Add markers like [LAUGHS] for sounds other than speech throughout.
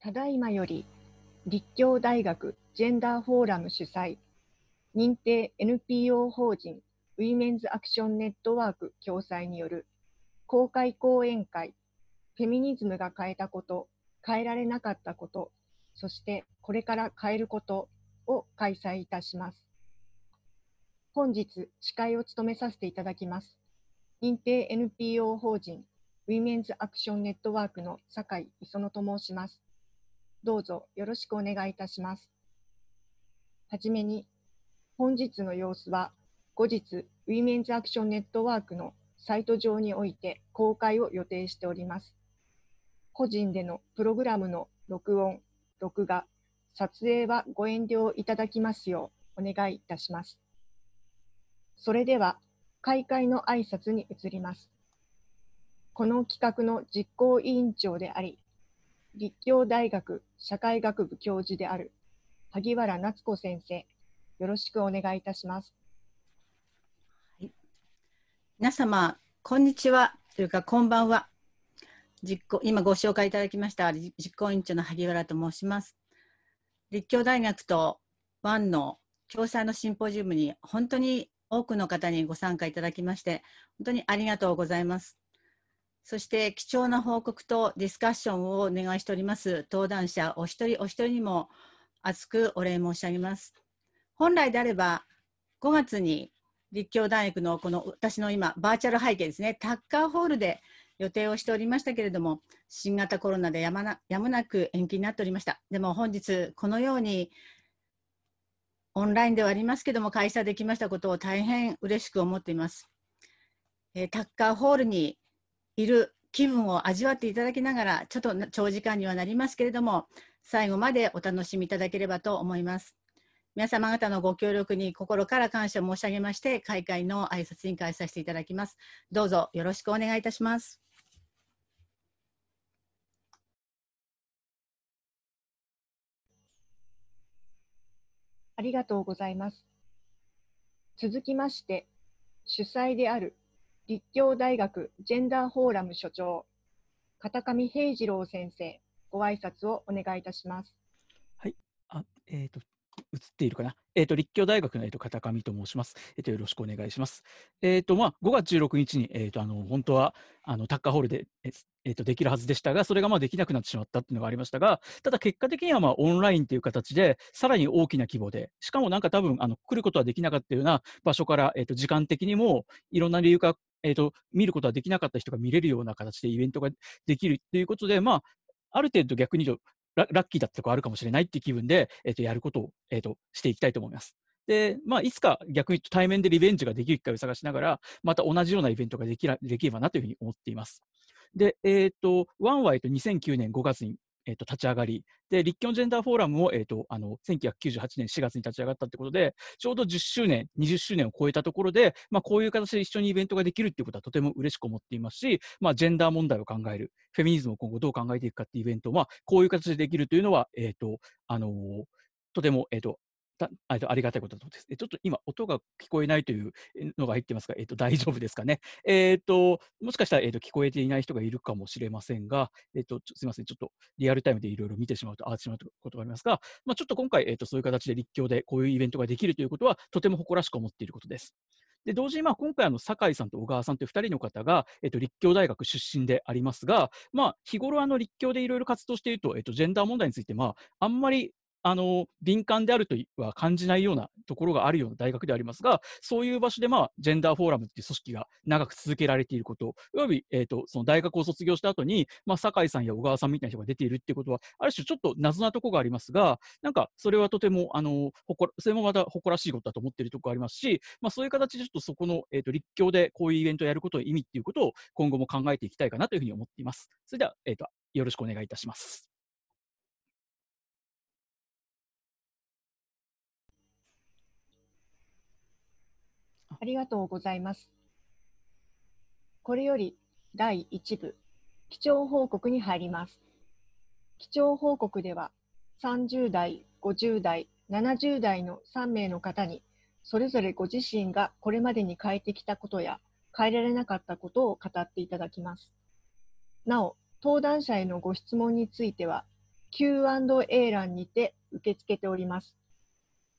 ただいまより立教大学ジェンダーフォーラム主催認定 NPO 法人ウィメンズアクションネットワーク共催による公開講演会フェミニズムが変えたこと変えられなかったことそしてこれから変えることを開催いたします本日司会を務めさせていただきます認定 NPO 法人ウィメンズアクションネットワークの酒井磯野と申しますどうぞよろしくお願いいたします。はじめに、本日の様子は、後日、ウィメンズアクションネットワークのサイト上において公開を予定しております。個人でのプログラムの録音、録画、撮影はご遠慮いただきますようお願いいたします。それでは、開会の挨拶に移ります。この企画の実行委員長であり、立教大学社会学部教授である萩原夏子先生、よろしくお願いいたします。はい、皆様、こんにちはというか、こんばんは。実行今ご紹介いただきました実行委員長の萩原と申します。立教大学とワンの共催のシンポジウムに本当に多くの方にご参加いただきまして本当にありがとうございます。そして貴重な報告とディスカッションをお願いしております登壇者お一人お一人にも厚くお礼申し上げます。本来であれば5月に立教大学のこの私の今バーチャル背景ですねタッカーホールで予定をしておりましたけれども新型コロナでやまなやむなく延期になっておりましたでも本日このようにオンラインではありますけども開催できましたことを大変嬉しく思っています、えー、タッカーホールにいる気分を味わっていただきながら、ちょっと長時間にはなりますけれども、最後までお楽しみいただければと思います。皆様方のご協力に心から感謝申し上げまして、開会の挨拶に変えさせていただきます。どうぞよろしくお願いいたします。ありがとうございます。続きまして、主催である立教大学ジェンダーフォーラム所長、片上平次郎先生、ご挨拶をお願いいたします。はい、あ、えっ、ー、と。映っているかな、えーと、立教大学の、えーと、片上と申します、えーと。よろしくお願いします。えーとまあ、5月16日に、えーと、とあの本当はあのタッカーホールで、えーとできるはずでしたが、それがまあできなくなってしまったっていうのがありましたが、ただ結果的にはまあオンラインという形で、さらに大きな規模で、しかもなんか多分あの来ることはできなかったような場所から、えー、と時間的にもいろんな理由がえっ、ー、と、見ることはできなかった人が見れるような形でイベントができるということで、まあ、ある程度逆に言うとラ、ラッキーだったとこあるかもしれないっていう気分で、えっ、ー、と、やることを、えっ、ー、と、していきたいと思います。で、まあ、いつか逆に対面でリベンジができる機会を探しながら、また同じようなイベントができらできればなというふうに思っています。で、えっ、ー、と、ワンワイと2009年5月にえー、と立ち上がり、で立教ジェンダーフォーラムも、えーと、あの1998年4月に立ち上がったということで、ちょうど10周年、20周年を超えたところで、まあ、こういう形で一緒にイベントができるということはとても嬉しく思っていますし、まあ、ジェンダー問題を考える、フェミニズムを今後どう考えていくかっていうイベントを、まあ、こういう形でできるというのは、えーとあのとても、えーとたあありがたいことだと思います。ちょっと今、音が聞こえないというのが入ってますが、えっと、大丈夫ですかね。[LAUGHS] えっと、もしかしたら、えっと、聞こえていない人がいるかもしれませんが、えっと、すみません、ちょっとリアルタイムでいろいろ見てしまうと、ああしまうことがありますが、まあ、ちょっと今回、えっと、そういう形で立教でこういうイベントができるということは、とても誇らしく思っていることです。で同時に、まあ、今回あの、酒井さんと小川さんという2人の方が、えっと、立教大学出身でありますが、まあ、日頃あの立教でいろいろ活動していると、えっと、ジェンダー問題について、まあ、あんまりあの敏感であるとは感じないようなところがあるような大学でありますが、そういう場所で、まあ、ジェンダーフォーラムっていう組織が長く続けられていること、および、えーと、その大学を卒業した後に、まあ、酒井さんや小川さんみたいな人が出ているっていうことは、ある種ちょっと謎なところがありますが、なんかそれはとてもあのそれもまた誇らしいことだと思っているところがありますし、まあ、そういう形でちょっとそこの、えーと、立教でこういうイベントをやることの意味っていうことを今後も考えていきたいかなというふうに思っています。それでは、えーと、よろしくお願いいたします。ありがとうございます。これより第1部、基調報告に入ります。基調報告では、30代、50代、70代の3名の方に、それぞれご自身がこれまでに変えてきたことや、変えられなかったことを語っていただきます。なお、登壇者へのご質問については、Q&A 欄にて受け付けております。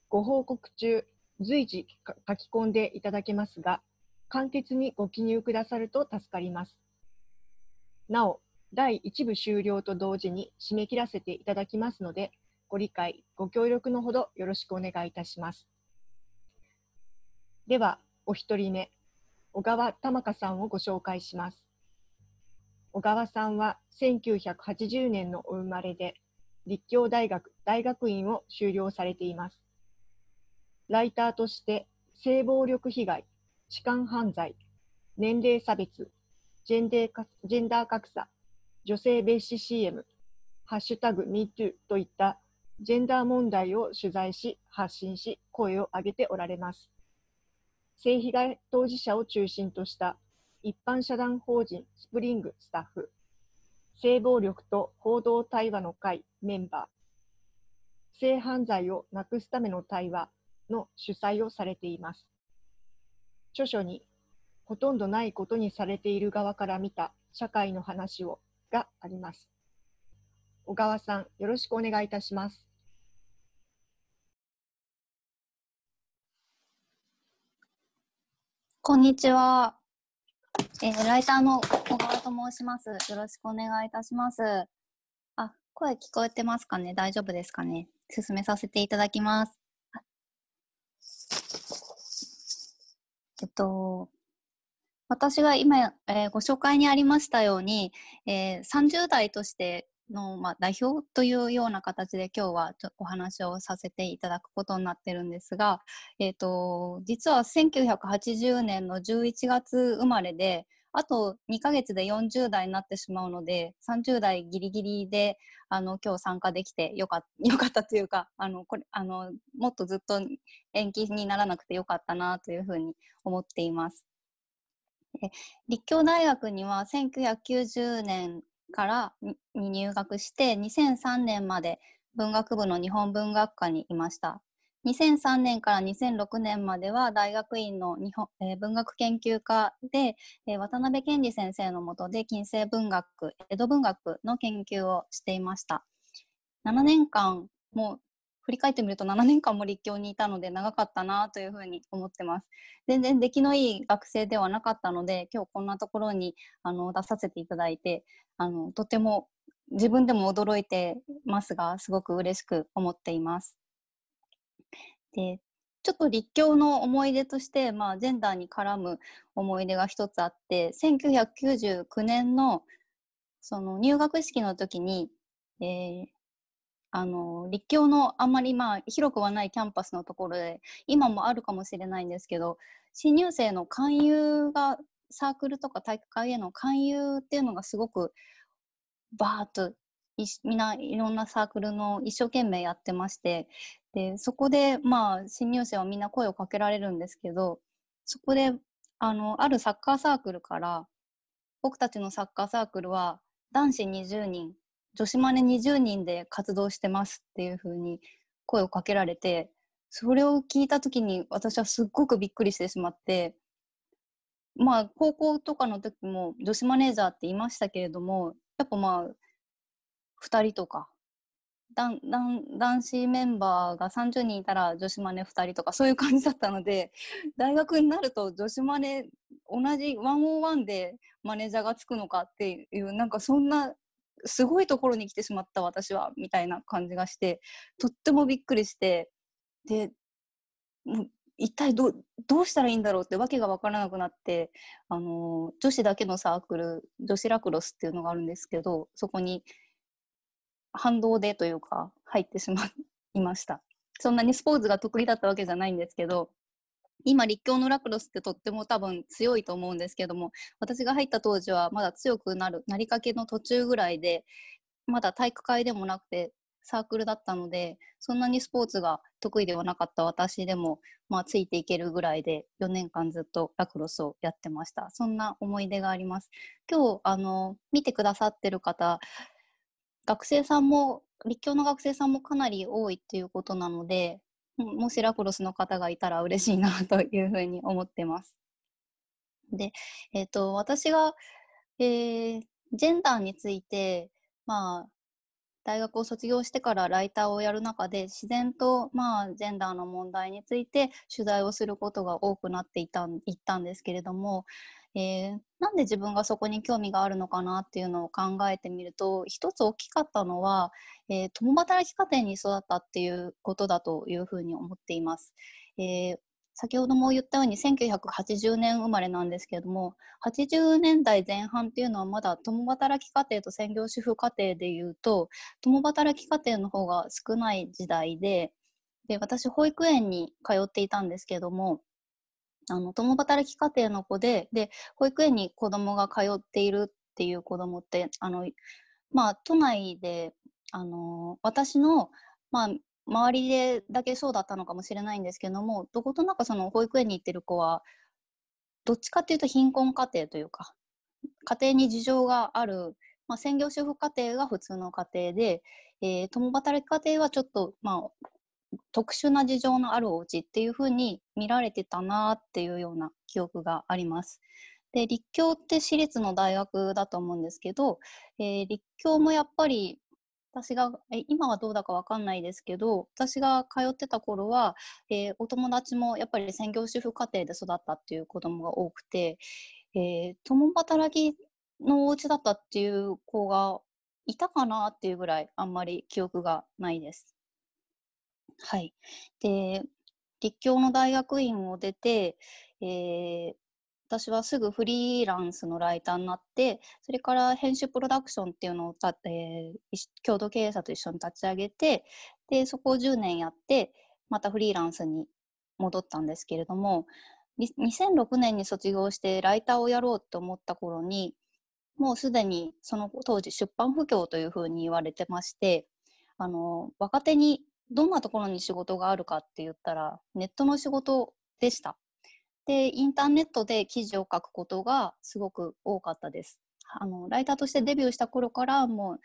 ご報告中、随時書き込んでいただけますが、簡潔にご記入くださると助かります。なお、第1部終了と同時に締め切らせていただきますので、ご理解、ご協力のほどよろしくお願いいたします。では、お一人目、小川玉香さんをご紹介します。小川さんは1980年のお生まれで、立教大学大学院を修了されています。ライターとして性暴力被害、痴漢犯罪、年齢差別、ジェンデージェンダー格差、女性蔑視 CM、ハッシュタグ MeToo といったジェンダー問題を取材し、発信し、声を上げておられます。性被害当事者を中心とした一般社団法人スプリングスタッフ、性暴力と報道対話の会メンバー、性犯罪をなくすための対話の主催をされています。著書に、ほとんどないことにされている側から見た社会の話をがあります。小川さん、よろしくお願いいたします。こんにちは。えー、ライターの小川と申します。よろしくお願いいたします。あ、声聞こえてますかね大丈夫ですかね進めさせていただきます。と、私が今、えー、ご紹介にありましたように、えー、30代としての、まあ、代表というような形で今日はお話をさせていただくことになってるんですが、えーと、と実は1980年の11月生まれで、あと2ヶ月で40代になってしまうので、30代ギリギリで、あの、今日参加できてよか [LAUGHS] よかったというか、あの、これ、あの、もっとずっと延期にならなくてよかったなというふうに思っています。立教大学には1990年からに入学して2003年まで文学部の日本文学科にいました。2003年から2006年までは大学院の日本、えー、文学研究科で、えー、渡辺健二先生のもとで近世文学江戸文学の研究をしていました7年間も振り返ってみると7年間も立教にいたので長かったなというふうに思ってます全然出来のいい学生ではなかったので今日こんなところにあの出させていただいてあのとても自分でも驚いてますがすごく嬉しく思っていますでちょっと立教の思い出として、まあ、ジェンダーに絡む思い出が一つあって1999年のその入学式の時に、えー、あの立教のあんまり、まあ、広くはないキャンパスのところで今もあるかもしれないんですけど新入生の勧誘がサークルとか体育会への勧誘っていうのがすごくバーッといみんないろんなサークルの一生懸命やってましてでそこでまあ新入生はみんな声をかけられるんですけどそこであのあるサッカーサークルから僕たちのサッカーサークルは男子20人女子マネ20人で活動してますっていうふうに声をかけられてそれを聞いた時に私はすっごくびっくりしてしまってまあ高校とかの時も女子マネージャーっていましたけれどもやっぱまあ2人とか男男子メンバーが30人いたら女子マネ2人とかそういう感じだったので [LAUGHS] 大学になると女子マネ同じ101でマネージャーがつくのかっていうなんかそんなすごいところに来てしまった私はみたいな感じがしてとってもびっくりしてでもう一体どどうしたらいいんだろうってわけが分からなくなってあの女子だけのサークル女子ラクロスっていうのがあるんですけどそこに反動でというか入ってしまいました。そんなにスポーツが得意だったわけじゃないんですけど、今立教のラクロスってとっても多分強いと思うんですけども私が入った当時はまだ強くなるなりかけの途中ぐらいでまだ体育会でもなくてサークルだったのでそんなにスポーツが得意ではなかった私でも、まあ、ついていけるぐらいで4年間ずっとラクロスをやってましたそんな思い出があります今日あの見てくださってる方学生さんも立教の学生さんもかなり多いっていうことなのでもしラクロスの方がいたら嬉しいなというふうに思ってます。で、えっ、ー、と私が、えー、ジェンダーについて、まあ、大学を卒業してからライターをやる中で自然と、まあ、ジェンダーの問題について取材をすることが多くなっていたいったんですけれどもえー、なんで自分がそこに興味があるのかなっていうのを考えてみると一つ大きかったのは、えー、共働き家庭に育ったっていうことだというふうに思っています。えー、先ほども言ったように1980年生まれなんですけれども80年代前半っていうのはまだ共働き家庭と専業主婦家庭でいうと共働き家庭の方が少ない時代でで私保育園に通っていたんですけれどもあの共働き家庭の子でで保育園に子供が通っているっていう子供ってあの、まあ、都内であの私の、まあ、周りでだけそうだったのかもしれないんですけどもどことなくその保育園に行ってる子はどっちかっていうと貧困家庭というか家庭に事情がある、まあ、専業主婦家庭が普通の家庭で、えー、共働き家庭はちょっと、まあ、特殊な事情のあるお家っていうふうに見られてたなっていうような記憶があります。で立教って私立の大学だと思うんですけど、えー、立教もやっぱり私が今はどうだか分かんないですけど私が通ってた頃は、えー、お友達もやっぱり専業主婦家庭で育ったっていう子供が多くて、えー、共働きのお家だったっていう子がいたかなっていうぐらいあんまり記憶がないです。はい。で、立教の大学院を出て、えー、私はすぐフリーランスのライターになってそれから編集プロダクションっていうのをえー、共同経営者と一緒に立ち上げてでそこを10年やってまたフリーランスに戻ったんですけれども2006年に卒業してライターをやろうと思った頃にもうすでにその当時出版不況というふうに言われてましてあの若手にどんなところに仕事があるかって言ったら、ネットの仕事でした。で、インターネットで記事を書くことがすごく多かったです。あの、ライターとしてデビューした頃から、もう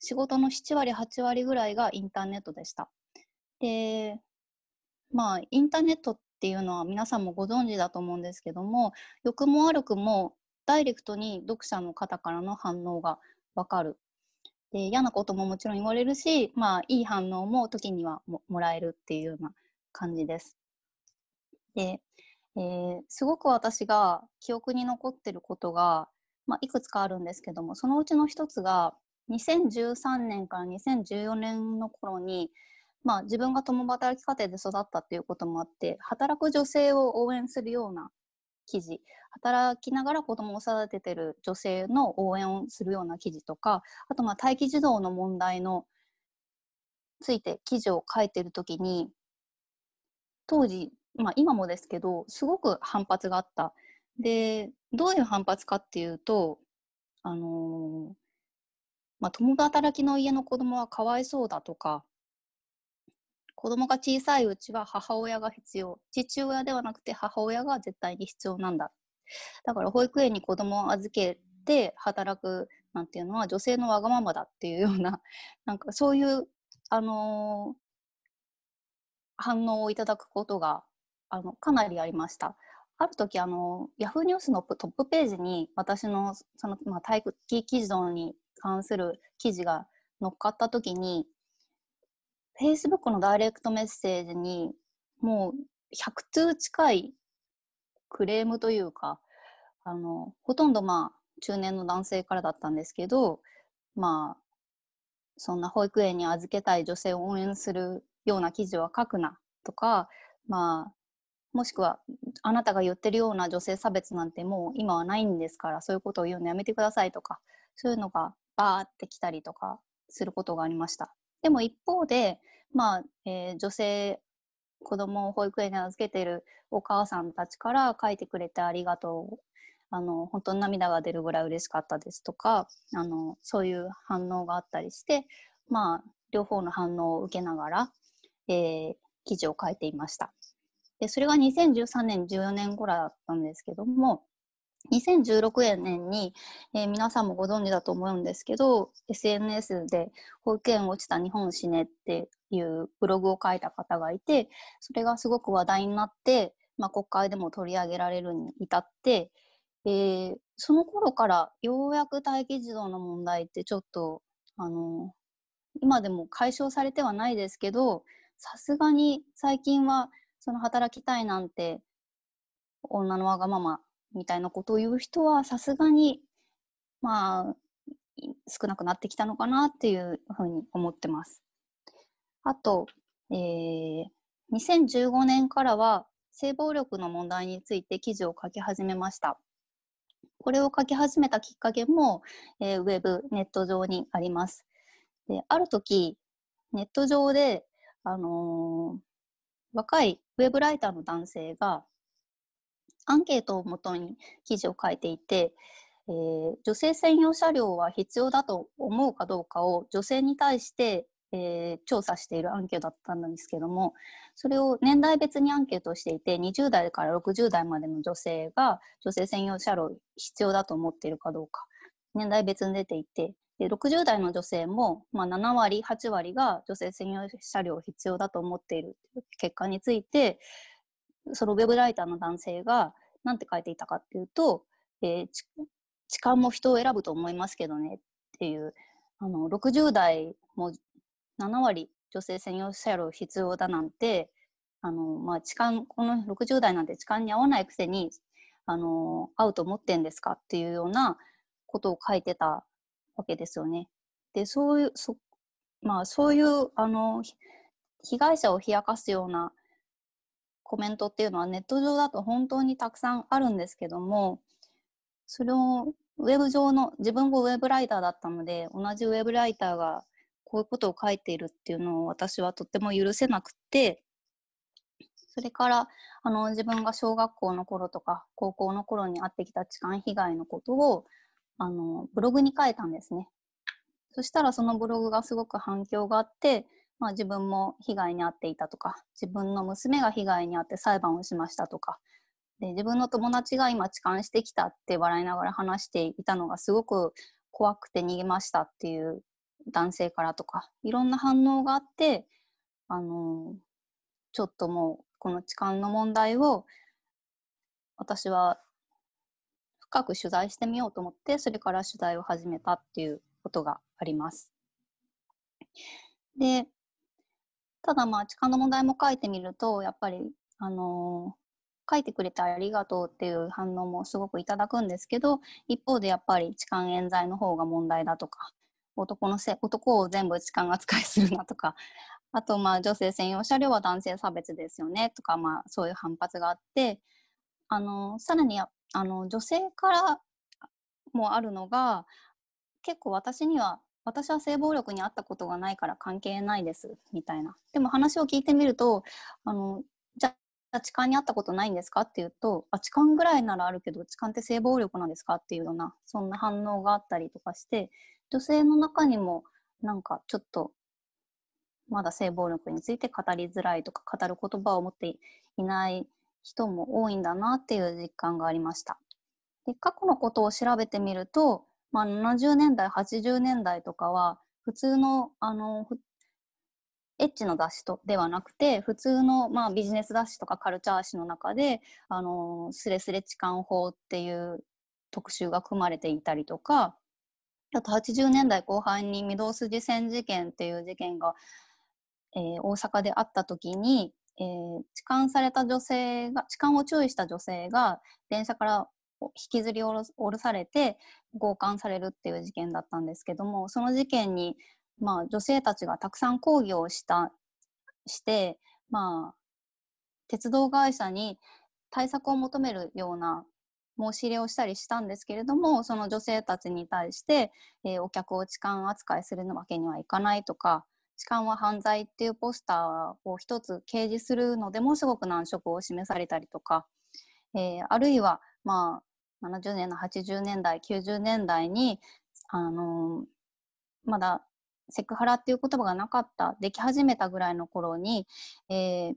仕事の7割、8割ぐらいがインターネットでした。で、まあ、インターネットっていうのは皆さんもご存知だと思うんですけども、良くも悪くもダイレクトに読者の方からの反応がわかるで嫌なことももちろん言われるし、まあ、いい反応も時にはもらえるっていうような感じです。で、えー、すごく私が記憶に残ってることが、まあ、いくつかあるんですけどもそのうちの一つが2013年から2014年の頃に、まあ、自分が共働き家庭で育ったっていうこともあって働く女性を応援するような記事働きながら子どもを育ててる女性の応援をするような記事とかあとまあ待機児童の問題のついて記事を書いてる時に当時、まあ、今もですけどすごく反発があった。でどういう反発かっていうと、あのー、まあ、共働きの家の子供はかわいそうだとか子供が小さいうちは母親が必要父親ではなくて母親が絶対に必要なんだだから保育園に子供を預けて働くなんていうのは女性のわがままだっていうような [LAUGHS] なんかそういう、あのー、反応をいただくことがあのかなりありました。ある時あのヤフーニュースのトップページに私のその、まあ、育機寄贈に関する記事が乗っかった時に Facebook のダイレクトメッセージに、もう100通近いクレームというか、あの、ほとんどまあ、中年の男性からだったんですけど、まあ、そんな保育園に預けたい女性を応援するような記事は書くなとか、まあ、もしくはあなたが言ってるような女性差別なんてもう今はないんですからそういうことを言うのやめてくださいとかそういうのがバーってきたりとかすることがありました。でも一方で、まあえー、女性子供を保育園に預けているお母さんたちから書いてくれてありがとうあの本当に涙が出るぐらい嬉しかったですとかあのそういう反応があったりして、まあ、両方の反応を受けながら、えー、記事を書いていました。でそれが2013年14年頃だったんですけども2016年に、えー、皆さんもご存知だと思うんですけど SNS で「保育園落ちた日本死ね」っていうブログを書いた方がいてそれがすごく話題になって、まあ、国会でも取り上げられるに至って、えー、その頃からようやく待機児童の問題ってちょっとあの今でも解消されてはないですけどさすがに最近はその働きたいなんて女のわがままみたいなことを言う人はさすがにまあ少なくなってきたのかなっていうふうに思ってます。あと、えー、2015年からは性暴力の問題について記事を書き始めました。これを書き始めたきっかけも、えー、ウェブ、ネット上にあります。である時、ネット上で、あのー、若いウェブライターの男性がアンケートをもとに記事を書いていて、えー、女性専用車両は必要だと思うかどうかを女性に対して、えー、調査しているアンケートだったんですけどもそれを年代別にアンケートをしていて20代から60代までの女性が女性専用車両必要だと思っているかどうか年代別に出ていてで60代の女性も、まあ、7割8割が女性専用車両必要だと思っている結果についてそのウェブライターの男性が何て書いていたかっていうと、えー、痴漢も人を選ぶと思いますけどねっていうあの60代も7割女性専用車両必要だなんてあの、まあ、痴漢この60代なんて痴漢に合わないくせにあの合うと思ってんですかっていうようなことを書いてたわけですよね。でそういうそ,、まあ、そういうあの被害者を冷やかすようなコメントっていうのはネット上だと本当にたくさんあるんですけどもそれをウェブ上の自分もウェブライターだったので同じウェブライターがこういうことを書いているっていうのを私はとっても許せなくてそれからあの自分が小学校の頃とか高校の頃に会ってきた痴漢被害のことをあのブログに書いたんですね。そしたらそのブログがすごく反響があってまあ、自分も被害に遭っていたとか自分の娘が被害に遭って裁判をしましたとかで自分の友達が今痴漢してきたって笑いながら話していたのがすごく怖くて逃げましたっていう男性からとかいろんな反応があってあのちょっともうこの痴漢の問題を私は深く取材してみようと思ってそれから取材を始めたっていうことがあります。でただまあ、痴漢の問題も書いてみると、やっぱり、あのー、書いてくれてありがとうっていう反応もすごくいただくんですけど、一方でやっぱり痴漢冤罪の方が問題だとか、男のせ男を全部痴漢扱いするなとか、[LAUGHS] あとまあ女性専用車両は男性差別ですよねとか、まあ、そういう反発があって、あのさらにあの女性からもあるのが、結構私には私は性暴力に遭ったことがないから関係ないですみたいなでも話を聞いてみるとあのじゃあ痴漢にあったことないんですかっていうとあ痴漢ぐらいならあるけど痴漢って性暴力なんですかっていうようなそんな反応があったりとかして女性の中にもなんかちょっとまだ性暴力について語りづらいとか語る言葉を持っていない人も多いんだなっていう実感がありました。で過去のことを調べてみるとまあ、70年代80年代とかは普通のあのエッチの雑誌とではなくて普通の、まあ、ビジネス雑誌とかカルチャー誌の中であのスレスレ痴漢法っていう特集が組まれていたりとかあと80年代後半に御堂筋線事件っていう事件が、えー、大阪であった時に、えー、痴漢された女性が痴漢を注意した女性が電車から引きずり下ろされて強姦されるっていう事件だったんですけどもその事件に、まあ、女性たちがたくさん抗議をしたして、まあ、鉄道会社に対策を求めるような申し入れをしたりしたんですけれどもその女性たちに対して、えー、お客を痴漢扱いするわけにはいかないとか痴漢は犯罪っていうポスターを一つ掲示するのでもすごく難色を示されたりとか、えー、あるいはまあ70年の80年代90年代にあのまだセクハラっていう言葉がなかったでき始めたぐらいの頃に、えー、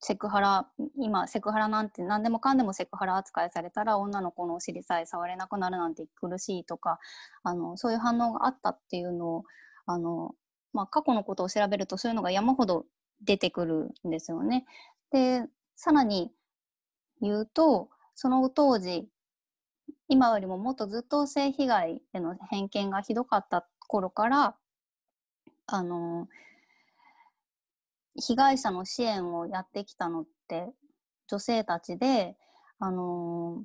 セクハラ今セクハラなんて何でもかんでもセクハラ扱いされたら女の子のお尻さえ触れなくなるなんて苦しいとかあのそういう反応があったっていうのをあの、まあ、過去のことを調べるとそういうのが山ほど出てくるんですよね。でさらに言うとその当時、今よりももっとずっと性被害への偏見がひどかった頃から、あの、被害者の支援をやってきたのって、女性たちで、あの、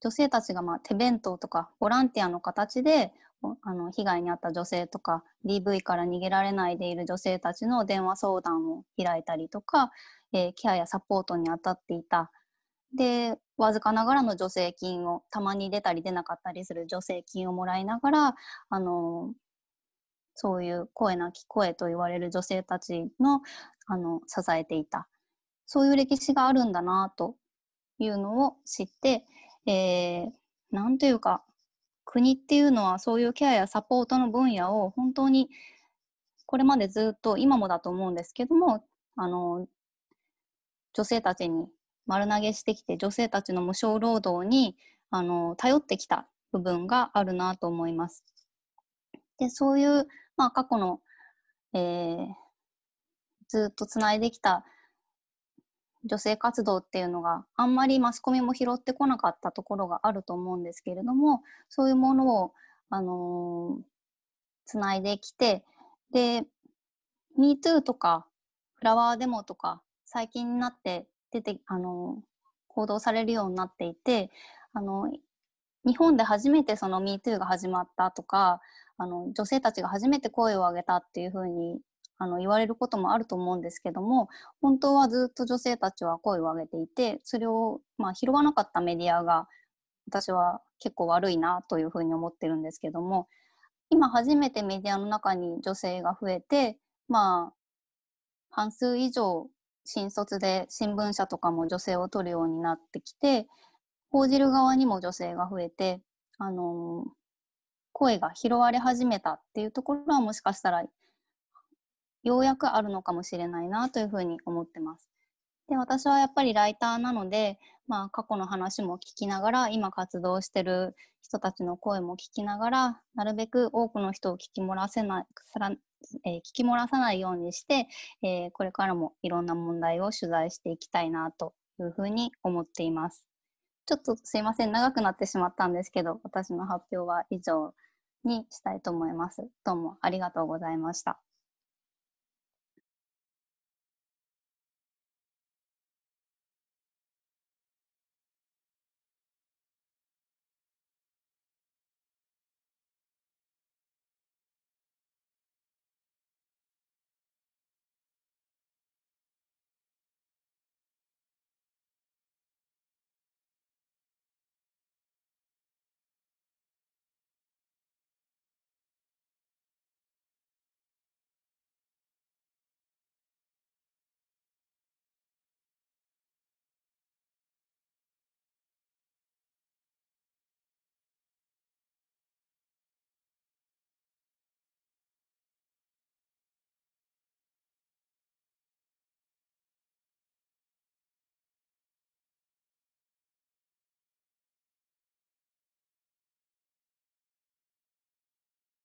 女性たちがまあ手弁当とかボランティアの形であの被害に遭った女性とか DV から逃げられないでいる女性たちの電話相談を開いたりとか、えー、ケアやサポートに当たっていたでわずかながらの助成金をたまに出たり出なかったりする助成金をもらいながらあのそういう声なき声と言われる女性たちのあの支えていたそういう歴史があるんだなというのを知って、えー、なんというか国っていうのはそういうケアやサポートの分野を本当にこれまでずっと今もだと思うんですけどもあの女性たちに丸投げしてきて女性たちの無償労働にあの頼ってきた部分があるなと思います。でそういう、まあ、過去の、えー、ずっとつないできた女性活動っていうのがあんまりマスコミも拾ってこなかったところがあると思うんですけれどもそういうものを、あのー、つないできてで MeToo とかフラワーデモとか最近になって出てあの報道されるようになっていてあの日本で初めてその MeToo が始まったとかあの女性たちが初めて声を上げたっていうふうにあの言われることもあると思うんですけども本当はずっと女性たちは声を上げていてそれを、まあ、拾わなかったメディアが私は結構悪いなというふうに思ってるんですけども今初めてメディアの中に女性が増えてまあ半数以上新卒で新聞社とかも女性を取るようになってきて報じる側にも女性が増えて、あのー、声が拾われ始めたっていうところはもしかしたらようやくあるのかもしれないなというふうに思ってます。で私はやっぱりライターなので、まあ、過去の話も聞きながら今活動してる人たちの声も聞きながらなるべく多くの人を聞き漏らせないら、えー、聞き漏らさないようにして、えー、これからもいろんな問題を取材していきたいなというふうに思っています。ちょっとすいません、長くなってしまったんですけど、私の発表は以上にしたいと思います。どうもありがとうございました。